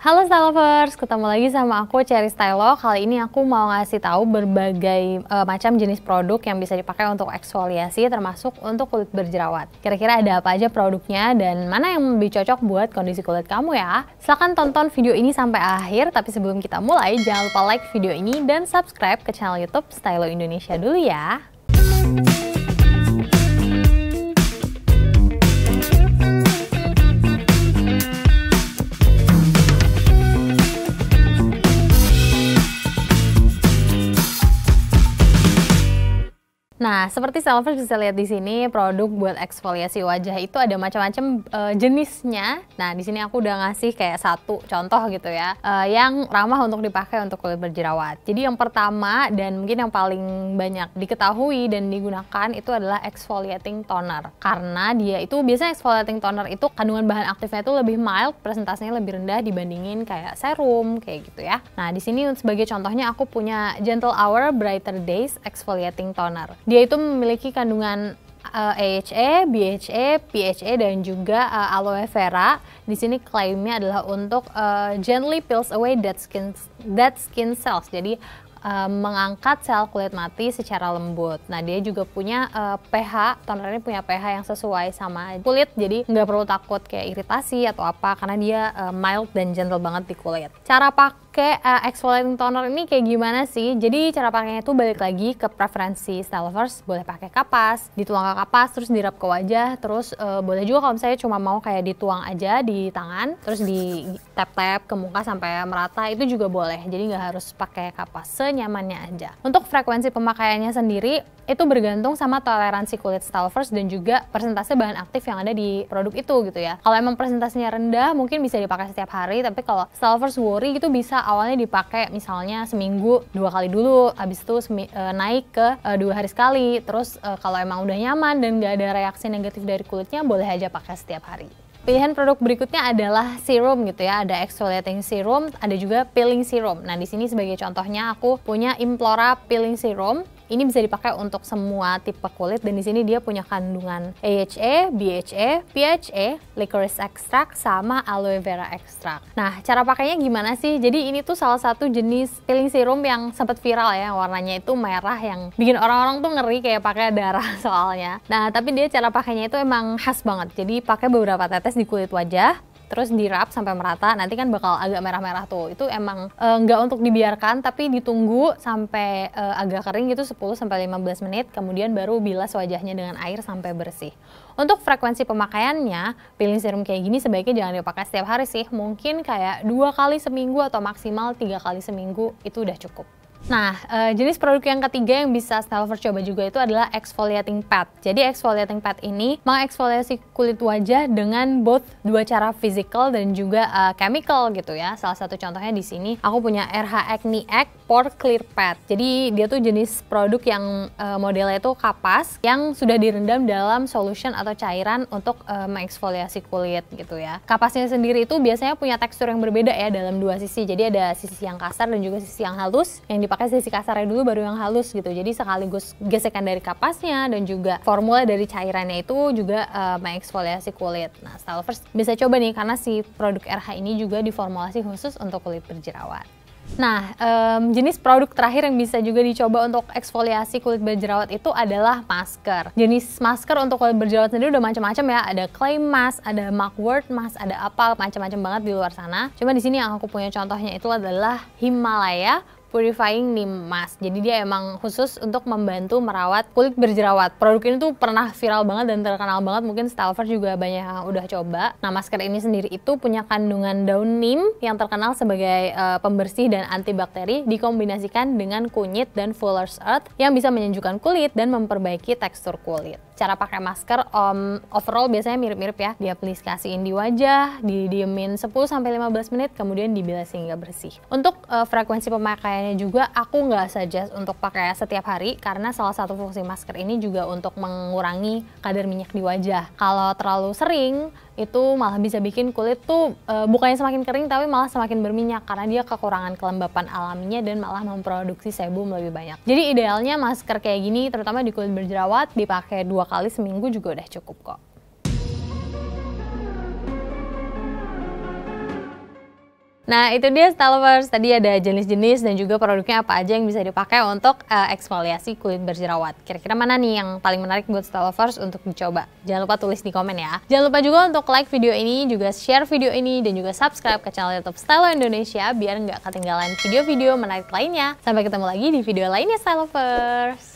Halo Stylovers, ketemu lagi sama aku Cherry Stylo. Kali ini aku mau ngasih tahu berbagai e, macam jenis produk yang bisa dipakai untuk eksfoliasi termasuk untuk kulit berjerawat. Kira-kira ada apa aja produknya dan mana yang lebih cocok buat kondisi kulit kamu ya? Silahkan tonton video ini sampai akhir, tapi sebelum kita mulai jangan lupa like video ini dan subscribe ke channel YouTube Stylo Indonesia dulu ya. Nah, seperti Selfers bisa lihat di sini, produk buat eksfoliasi wajah itu ada macam-macam uh, jenisnya. Nah, di sini aku udah ngasih kayak satu contoh gitu ya, uh, yang ramah untuk dipakai untuk kulit berjerawat. Jadi yang pertama dan mungkin yang paling banyak diketahui dan digunakan itu adalah exfoliating toner. Karena dia itu biasanya exfoliating toner itu kandungan bahan aktifnya itu lebih mild, presentasinya lebih rendah dibandingin kayak serum kayak gitu ya. Nah, di sini sebagai contohnya aku punya Gentle Hour Brighter Days Exfoliating Toner. Dia itu itu memiliki kandungan uh, eh, AHA, BHA, PHA dan juga uh, aloe vera. Di sini klaimnya adalah untuk uh, gently peels away dead skin dead skin cells. Jadi uh, mengangkat sel kulit mati secara lembut. Nah dia juga punya uh, pH, ini punya pH yang sesuai sama kulit, jadi nggak perlu takut kayak iritasi atau apa karena dia uh, mild dan gentle banget di kulit. Cara pakai Kayak uh, eh, exfoliating toner ini kayak gimana sih? Jadi cara pakainya tuh balik lagi ke preferensi style lovers. Boleh pakai kapas, dituang ke kapas, terus dirap ke wajah, terus uh, boleh juga kalau misalnya cuma mau kayak dituang aja di tangan, terus di tap-tap ke muka sampai merata itu juga boleh. Jadi nggak harus pakai kapas, senyamannya aja. Untuk frekuensi pemakaiannya sendiri, itu bergantung sama toleransi kulit Stalvers dan juga persentase bahan aktif yang ada di produk itu gitu ya. Kalau emang persentasenya rendah mungkin bisa dipakai setiap hari, tapi kalau Stalvers Worry itu bisa awalnya dipakai misalnya seminggu dua kali dulu, habis itu e, naik ke e, dua hari sekali. Terus e, kalau emang udah nyaman dan nggak ada reaksi negatif dari kulitnya boleh aja pakai setiap hari. Pilihan produk berikutnya adalah serum gitu ya. Ada exfoliating serum, ada juga peeling serum. Nah, di sini sebagai contohnya aku punya Implora peeling serum. Ini bisa dipakai untuk semua tipe kulit dan di sini dia punya kandungan AHA, BHA, PHA, licorice extract sama aloe vera extract. Nah, cara pakainya gimana sih? Jadi ini tuh salah satu jenis peeling serum yang sempat viral ya, warnanya itu merah yang bikin orang-orang tuh ngeri kayak pakai darah soalnya. Nah, tapi dia cara pakainya itu emang khas banget. Jadi pakai beberapa tetes di kulit wajah, terus dirap sampai merata nanti kan bakal agak merah-merah tuh itu emang eh, nggak uh, untuk dibiarkan tapi ditunggu sampai uh, agak kering gitu 10 15 menit kemudian baru bilas wajahnya dengan air sampai bersih untuk frekuensi pemakaiannya peeling serum kayak gini sebaiknya jangan dipakai setiap hari sih mungkin kayak dua kali seminggu atau maksimal tiga kali seminggu itu udah cukup Nah, eh, jenis produk yang ketiga yang bisa Stelver coba juga itu adalah exfoliating pad. Jadi exfoliating pad ini mengeksfoliasi kulit wajah dengan both dua cara physical dan juga uh, chemical gitu ya. Salah satu contohnya di sini aku punya RH Acne Egg Pore Clear Pad. Jadi dia tuh jenis produk yang uh, modelnya itu kapas yang sudah direndam dalam solution atau cairan untuk uh, mengeksfoliasi kulit gitu ya. Kapasnya sendiri itu biasanya punya tekstur yang berbeda ya dalam dua sisi. Jadi ada sisi yang kasar dan juga sisi yang halus yang di dipakai sisi kasarnya dulu baru yang halus gitu. Jadi sekaligus gesekan dari kapasnya dan juga formula dari cairannya itu juga uh, mengeksfoliasi kulit. Nah, salvers bisa coba nih karena si produk RH ini juga diformulasi khusus untuk kulit berjerawat. Nah, um, jenis produk terakhir yang bisa juga dicoba untuk eksfoliasi kulit berjerawat itu adalah masker. Jenis masker untuk kulit berjerawat sendiri udah macam-macam ya, ada clay mask, ada mugwort mask, ada apa macam-macam banget di luar sana. Cuma di sini yang aku punya contohnya itu adalah Himalaya Purifying Neem Mask. Jadi dia emang khusus untuk membantu merawat kulit berjerawat. Produk ini tuh pernah viral banget dan terkenal banget. Mungkin Stalver juga banyak yang udah coba. Nah, masker ini sendiri itu punya kandungan daun neem yang terkenal sebagai uh, pembersih dan antibakteri dikombinasikan dengan kunyit dan fuller's earth yang bisa menyejukkan kulit dan memperbaiki tekstur kulit cara pakai masker um, overall biasanya mirip-mirip ya. Dia please di wajah, didiemin 10 sampai 15 menit kemudian dibilas hingga bersih. Untuk uh, frekuensi pemakaiannya juga aku nggak suggest untuk pakai setiap hari karena salah satu fungsi masker ini juga untuk mengurangi kadar minyak di wajah. Kalau terlalu sering itu malah bisa bikin kulit tuh e, bukannya semakin kering tapi malah semakin berminyak karena dia kekurangan kelembapan alaminya dan malah memproduksi sebum lebih banyak. Jadi idealnya masker kayak gini terutama di kulit berjerawat dipakai dua kali seminggu juga udah cukup kok. Nah, itu dia Stalovers. Tadi ada jenis-jenis dan juga produknya apa aja yang bisa dipakai untuk uh, eksfoliasi kulit berjerawat. Kira-kira mana nih yang paling menarik buat Stalovers untuk dicoba? Jangan lupa tulis di komen ya. Jangan lupa juga untuk like video ini, juga share video ini, dan juga subscribe ke channel YouTube Stylo Indonesia biar nggak ketinggalan video-video menarik lainnya. Sampai ketemu lagi di video lainnya Stalovers.